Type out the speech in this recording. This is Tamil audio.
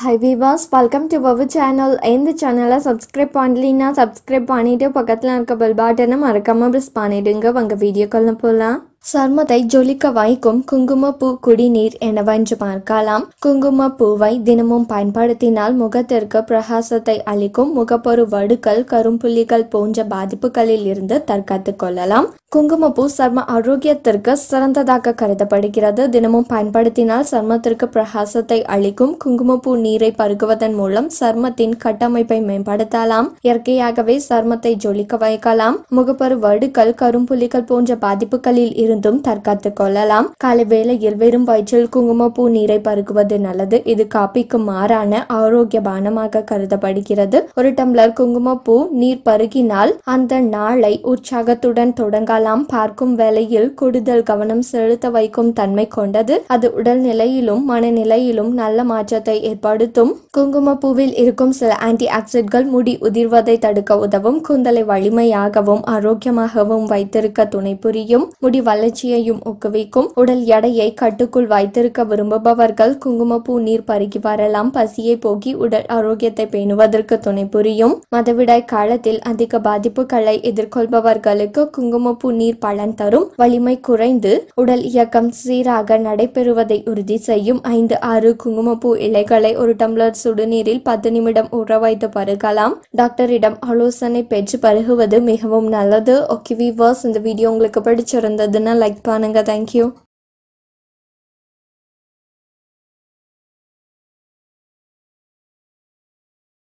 ஹை வீவாஸ் வெல்கம் டு வவு சேனல் எந்த சேனலை சப்ஸ்கிரைப் பண்ணலைன்னா சப்ஸ்கிரைப் பண்ணிவிட்டு பக்கத்தில் இருக்க பெல் பட்டனை மறக்காமல் ப்ரெஸ் பண்ணிவிடுங்க உங்கள் வீடியோக்குள்ளே போகலாம் சர்மத்தை ஜொலிக்க வைக்கும் குங்குமப்பூ குடிநீர் எனவென்று வஞ்சு பார்க்கலாம் குங்குமப்பூவை தினமும் பயன்படுத்தினால் முகத்திற்கு பிரகாசத்தை அளிக்கும் முகப்பொரு வடுக்கள் கரும்புள்ளிகள் போன்ற பாதிப்புகளில் இருந்து தற்காத்துக் கொள்ளலாம் குங்குமப்பூ சர்ம ஆரோக்கியத்திற்கு சிறந்ததாக கருதப்படுகிறது தினமும் பயன்படுத்தினால் சர்மத்திற்கு பிரகாசத்தை அளிக்கும் குங்குமப்பூ நீரை பருகுவதன் மூலம் சர்மத்தின் கட்டமைப்பை மேம்படுத்தலாம் இயற்கையாகவே சர்மத்தை ஜொலிக்க வைக்கலாம் முகப்பரு வடுக்கள் கரும்புள்ளிகள் போன்ற பாதிப்புகளில் இருந்து இருந்தும் தற்காத்து கொள்ளலாம் காலை வேளையில் வெறும் வயிற்றில் குங்குமப்பூ நீரை பருகுவது நல்லது இது காப்பிக்கு மாறான ஆரோக்கிய பானமாக கருதப்படுகிறது ஒரு டம்ளர் குங்குமப்பூ நீர் பருகினால் அந்த நாளை உற்சாகத்துடன் தொடங்கலாம் பார்க்கும் வேளையில் கூடுதல் கவனம் செலுத்த வைக்கும் தன்மை கொண்டது அது உடல் நிலையிலும் மனநிலையிலும் நல்ல மாற்றத்தை ஏற்படுத்தும் குங்குமப்பூவில் இருக்கும் சில ஆன்டி ஆக்சிடென்ட்கள் முடி உதிர்வதை தடுக்க உதவும் குந்தலை வலிமையாகவும் ஆரோக்கியமாகவும் வைத்திருக்க துணை புரியும் முடி வளர் வளர்ச்சியையும் ஊக்குவிக்கும் உடல் எடையை கட்டுக்குள் வைத்திருக்க விரும்புபவர்கள் குங்குமப்பூ நீர் பருகி வரலாம் பசியை போக்கி உடல் ஆரோக்கியத்தை பேணுவதற்கு துணை புரியும் மதவிடாய் காலத்தில் அதிக பாதிப்புகளை எதிர்கொள்பவர்களுக்கு குங்குமப்பூ நீர் பலன் தரும் வலிமை குறைந்து உடல் இயக்கம் சீராக நடைபெறுவதை உறுதி செய்யும் ஐந்து ஆறு குங்குமப்பூ இலைகளை ஒரு டம்ளர் சுடுநீரில் பத்து நிமிடம் உற வைத்து பருகலாம் டாக்டரிடம் ஆலோசனை பெற்று பருகுவது மிகவும் நல்லது ஓகே வீவர்ஸ் இந்த வீடியோ உங்களுக்கு பிடிச்சிருந்ததுன்னா சேனலை லைக் பண்ணுங்கள் தேங்க்யூ